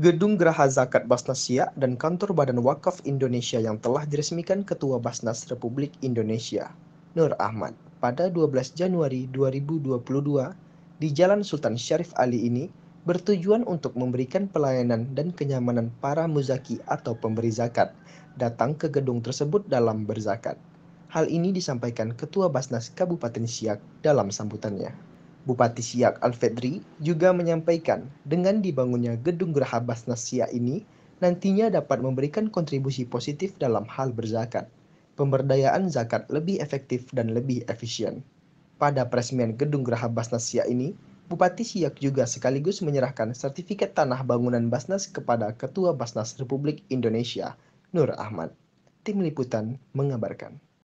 Gedung Geraha Zakat Basnas Siak dan Kantor Badan Wakaf Indonesia yang telah diresmikan Ketua Basnas Republik Indonesia, Nur Ahmad, pada 12 Januari 2022 di Jalan Sultan Syarif Ali ini bertujuan untuk memberikan pelayanan dan kenyamanan para muzaki atau pemberi zakat datang ke gedung tersebut dalam berzakat. Hal ini disampaikan Ketua Basnas Kabupaten Siak dalam sambutannya. Bupati Siak Alfedri juga menyampaikan dengan dibangunnya Gedung Geraha Basnas Siak ini nantinya dapat memberikan kontribusi positif dalam hal berzakat. Pemberdayaan zakat lebih efektif dan lebih efisien. Pada peresmian Gedung Geraha Basnas Siak ini, Bupati Siak juga sekaligus menyerahkan sertifikat tanah bangunan Basnas kepada Ketua Basnas Republik Indonesia, Nur Ahmad. Tim Liputan mengabarkan.